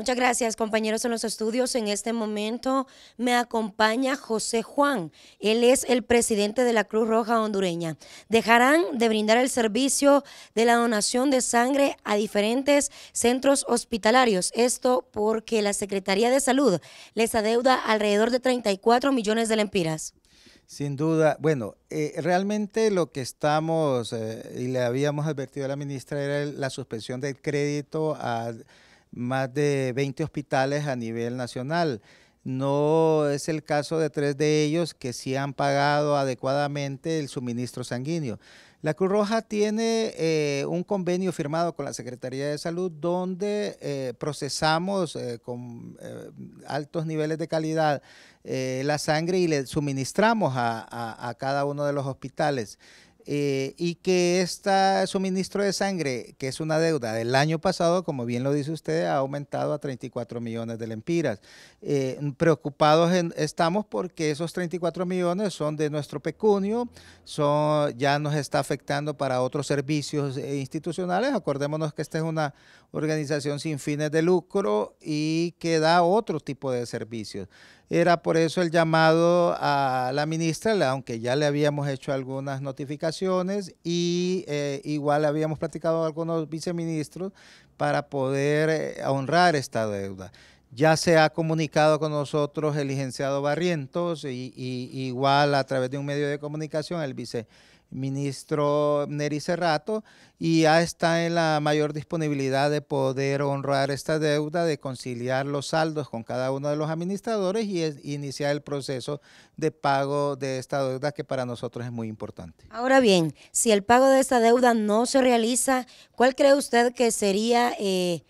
Muchas gracias, compañeros en los estudios. En este momento me acompaña José Juan. Él es el presidente de la Cruz Roja Hondureña. Dejarán de brindar el servicio de la donación de sangre a diferentes centros hospitalarios. Esto porque la Secretaría de Salud les adeuda alrededor de 34 millones de lempiras. Sin duda, bueno, eh, realmente lo que estamos eh, y le habíamos advertido a la ministra era la suspensión del crédito a más de 20 hospitales a nivel nacional. No es el caso de tres de ellos que sí han pagado adecuadamente el suministro sanguíneo. La Cruz Roja tiene eh, un convenio firmado con la Secretaría de Salud donde eh, procesamos eh, con altos niveles de calidad la sangre y le suministramos a cada uno de los hospitales. Eh, y que este suministro de sangre, que es una deuda del año pasado, como bien lo dice usted, ha aumentado a 34 millones de lempiras. Eh, preocupados estamos porque esos 34 millones son de nuestro pecunio, son, ya nos está afectando para otros servicios eh, institucionales. Acordémonos que esta es una organización sin fines de lucro y que da otro tipo de servicios. Era por eso el llamado a la ministra, aunque ya le habíamos hecho algunas notificaciones y eh, igual habíamos platicado con algunos viceministros para poder eh, honrar esta deuda. Ya se ha comunicado con nosotros el licenciado Barrientos y, igual a través de un medio de comunicación el viceministro Neri Cerrato y ya está en la mayor disponibilidad de poder honrar esta deuda, de conciliar los saldos con cada uno de los administradores y iniciar el proceso de pago de esta deuda que para nosotros es muy importante. Ahora bien, si el pago de esta deuda no se realiza, ¿cuál cree usted que sería... Eh,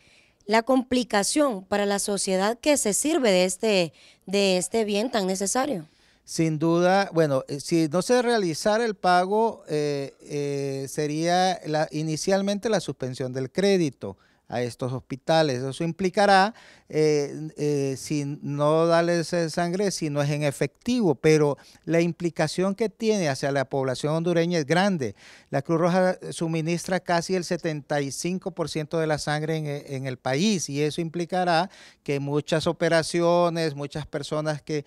la complicación para la sociedad que se sirve de este, de este bien tan necesario. Sin duda, bueno, eh, si no se realizara el pago, eh, eh, sería inicialmente la suspensión del crédito a estos hospitales. Eso implicará, eh, eh, si no darles sangre, si no es en efectivo, pero la implicación que tiene hacia la población hondureña es grande. La Cruz Roja suministra casi el 75% de la sangre eh, en, el país y eso implicará que muchas operaciones, muchas personas que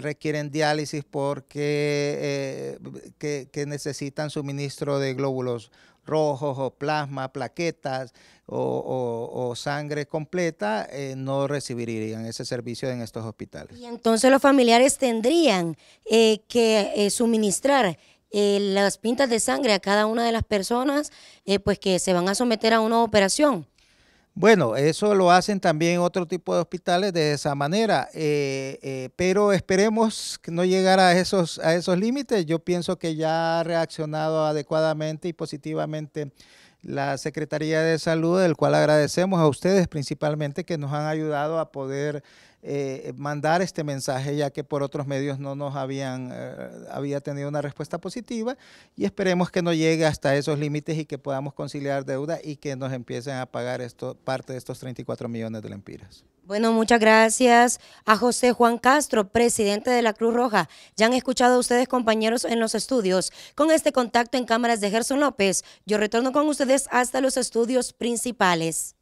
requieren diálisis porque que necesitan suministro de glóbulos rojos o plasma, plaquetas o, o, sangre completa, eh, no recibirían ese servicio en estos hospitales. Y entonces los familiares tendrían eh, que eh, suministrar las pintas de sangre a cada una de las personas pues que se van a someter a una operación. Bueno, eso lo hacen también otro tipo de hospitales de esa manera, eh, eh, pero esperemos que no llegar a esos, a esos límites. Yo pienso que ya ha reaccionado adecuadamente y positivamente la Secretaría de Salud, del cual agradecemos a ustedes principalmente que nos han ayudado a poder eh, mandar este mensaje, ya que por otros medios no nos habían, eh, había tenido una respuesta positiva y esperemos que no llegue hasta esos límites y que podamos conciliar deuda y que nos empiecen a pagar esto, parte de estos 34 millones de lempiras. Bueno, muchas gracias a José Juan Castro, presidente de la Cruz Roja. Ya han escuchado a ustedes, compañeros, en los estudios. Con este contacto en cámaras de Gerson López, yo retorno con ustedes hasta los estudios principales.